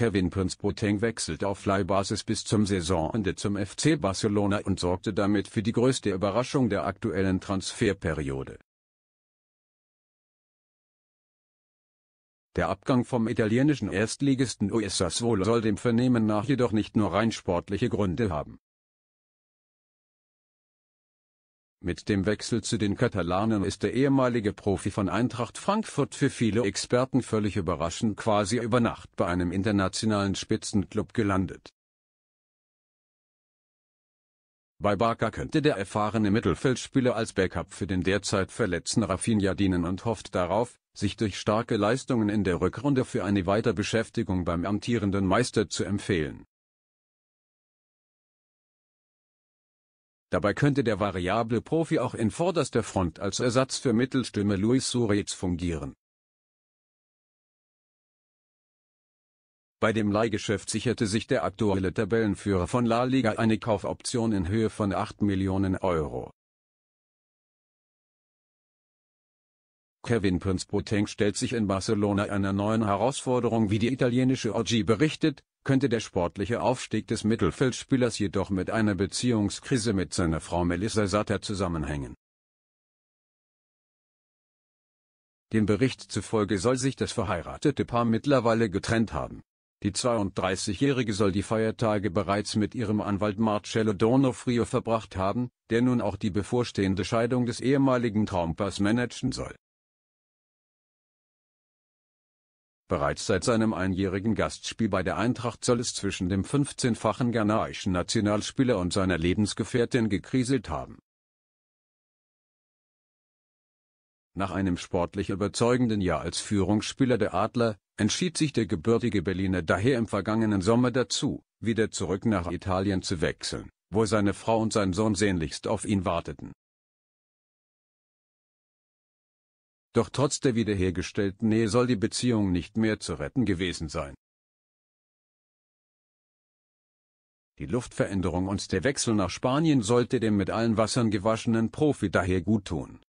Kevin Prince Boateng wechselte auf Leihbasis bis zum Saisonende zum FC Barcelona und sorgte damit für die größte Überraschung der aktuellen Transferperiode. Der Abgang vom italienischen Erstligisten US Sassuolo soll dem Vernehmen nach jedoch nicht nur rein sportliche Gründe haben Mit dem Wechsel zu den Katalanen ist der ehemalige Profi von Eintracht Frankfurt für viele Experten völlig überraschend quasi über Nacht bei einem internationalen Spitzenclub gelandet. Bei Barca könnte der erfahrene Mittelfeldspieler als Backup für den derzeit verletzten Rafinha dienen und hofft darauf, sich durch starke Leistungen in der Rückrunde für eine Weiterbeschäftigung beim amtierenden Meister zu empfehlen. Dabei könnte der variable Profi auch in vorderster Front als Ersatz für Mittelstürmer Luis Suarez fungieren. Bei dem Leihgeschäft sicherte sich der aktuelle Tabellenführer von La Liga eine Kaufoption in Höhe von 8 Millionen Euro. Kevin Prince Boateng stellt sich in Barcelona einer neuen Herausforderung wie die italienische OG berichtet, könnte der sportliche Aufstieg des Mittelfeldspielers jedoch mit einer Beziehungskrise mit seiner Frau Melissa Satter zusammenhängen. Dem Bericht zufolge soll sich das verheiratete Paar mittlerweile getrennt haben. Die 32-Jährige soll die Feiertage bereits mit ihrem Anwalt Marcello Donofrio verbracht haben, der nun auch die bevorstehende Scheidung des ehemaligen Traumpaars managen soll Bereits seit seinem einjährigen Gastspiel bei der Eintracht soll es zwischen dem 15-fachen ghanaischen Nationalspieler und seiner Lebensgefährtin gekriselt haben. Nach einem sportlich überzeugenden Jahr als Führungsspieler der Adler, entschied sich der gebürtige Berliner daher im vergangenen Sommer dazu, wieder zurück nach Italien zu wechseln, wo seine Frau und sein Sohn sehnlichst auf ihn warteten Doch trotz der wiederhergestellten Nähe soll die Beziehung nicht mehr zu retten gewesen sein. Die Luftveränderung und der Wechsel nach Spanien sollte dem mit allen Wassern gewaschenen Profi daher guttun.